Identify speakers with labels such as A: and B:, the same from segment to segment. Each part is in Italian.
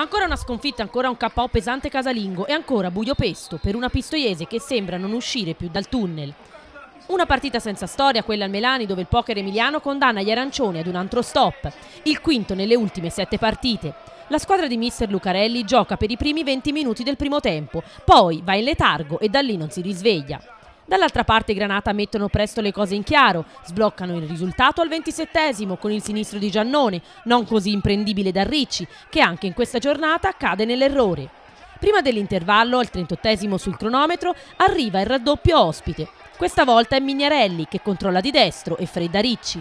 A: Ancora una sconfitta, ancora un KO pesante casalingo e ancora buio pesto per una Pistoiese che sembra non uscire più dal tunnel. Una partita senza storia, quella al Melani, dove il poker emiliano condanna gli arancioni ad un altro stop, il quinto nelle ultime sette partite. La squadra di mister Lucarelli gioca per i primi 20 minuti del primo tempo, poi va in letargo e da lì non si risveglia. Dall'altra parte i Granata mettono presto le cose in chiaro, sbloccano il risultato al 27 con il sinistro di Giannone, non così imprendibile da Ricci, che anche in questa giornata cade nell'errore. Prima dell'intervallo, al 38 sul cronometro, arriva il raddoppio ospite. Questa volta è Mignarelli che controlla di destro e fredda Ricci.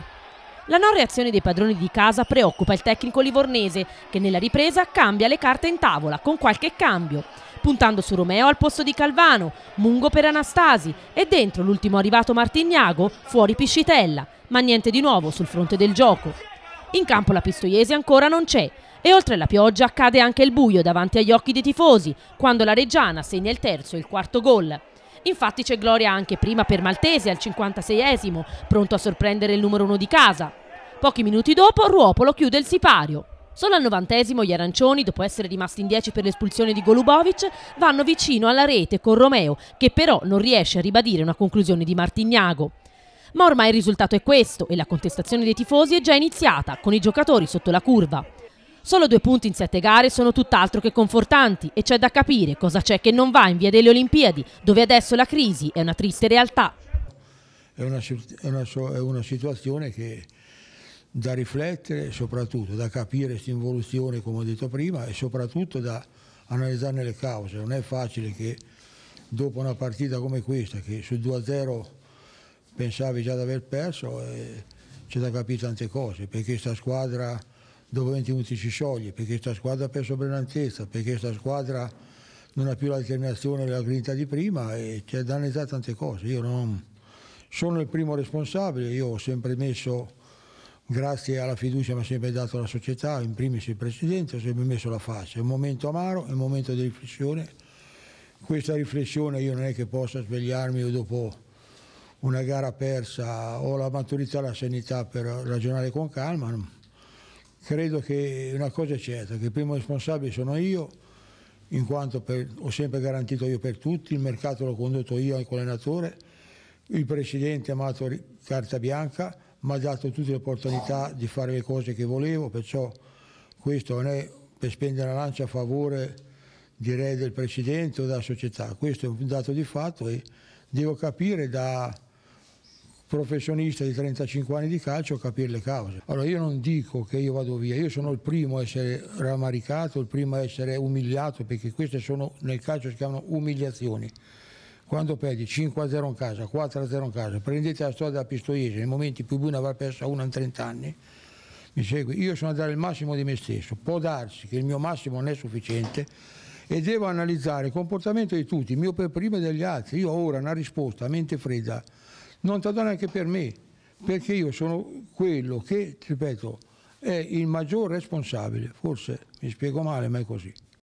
A: La non reazione dei padroni di casa preoccupa il tecnico livornese che nella ripresa cambia le carte in tavola con qualche cambio puntando su Romeo al posto di Calvano, Mungo per Anastasi e dentro l'ultimo arrivato Martignago, fuori Piscitella, ma niente di nuovo sul fronte del gioco. In campo la Pistoiese ancora non c'è e oltre alla pioggia accade anche il buio davanti agli occhi dei tifosi quando la Reggiana segna il terzo e il quarto gol. Infatti c'è gloria anche prima per Maltese al 56esimo, pronto a sorprendere il numero uno di casa. Pochi minuti dopo Ruopolo chiude il sipario. Solo al novantesimo gli arancioni, dopo essere rimasti in 10 per l'espulsione di Golubovic, vanno vicino alla rete con Romeo, che però non riesce a ribadire una conclusione di Martignago. Ma ormai il risultato è questo e la contestazione dei tifosi è già iniziata, con i giocatori sotto la curva. Solo due punti in sette gare sono tutt'altro che confortanti e c'è da capire cosa c'è che non va in via delle Olimpiadi, dove adesso la crisi è una triste realtà.
B: È una, è una, è una situazione che da riflettere, soprattutto da capire questa involuzione, come ho detto prima, e soprattutto da analizzarne le cause. Non è facile che dopo una partita come questa, che sul 2-0 pensavi già di aver perso, eh, c'è da capire tante cose, perché questa squadra dopo 20 minuti si scioglie, perché questa squadra ha perso brillantezza, perché questa squadra non ha più l'alternazione e la grinta di prima e c'è da analizzare tante cose. Io non sono il primo responsabile, io ho sempre messo grazie alla fiducia che mi ha sempre dato la società, in primis il Presidente, ho sempre messo la faccia. È un momento amaro, è un momento di riflessione. Questa riflessione io non è che possa svegliarmi dopo una gara persa o la maturità e la sanità per ragionare con calma. Credo che una cosa è certa, che il primo responsabile sono io, in quanto per, ho sempre garantito io per tutti, il mercato l'ho condotto io anche con l'allenatore, il Presidente ha amato carta bianca, mi ha dato tutte le opportunità di fare le cose che volevo, perciò questo non è per spendere la lancia a favore direi del Presidente o della società, questo è un dato di fatto e devo capire da professionista di 35 anni di calcio capire le cause. Allora io non dico che io vado via, io sono il primo a essere rammaricato, il primo a essere umiliato perché queste sono nel calcio si chiamano umiliazioni. Quando perdi 5-0 in casa, 4-0 in casa, prendete la storia della Pistoiese, nei momenti in cui Buna avrà perso una in 30 anni, mi segui, io sono a dare il massimo di me stesso, può darsi che il mio massimo non è sufficiente e devo analizzare il comportamento di tutti, il mio per prima e degli altri. Io ho ora una risposta a mente fredda non te la do neanche per me, perché io sono quello che, ripeto, è il maggior responsabile, forse mi spiego male, ma è così.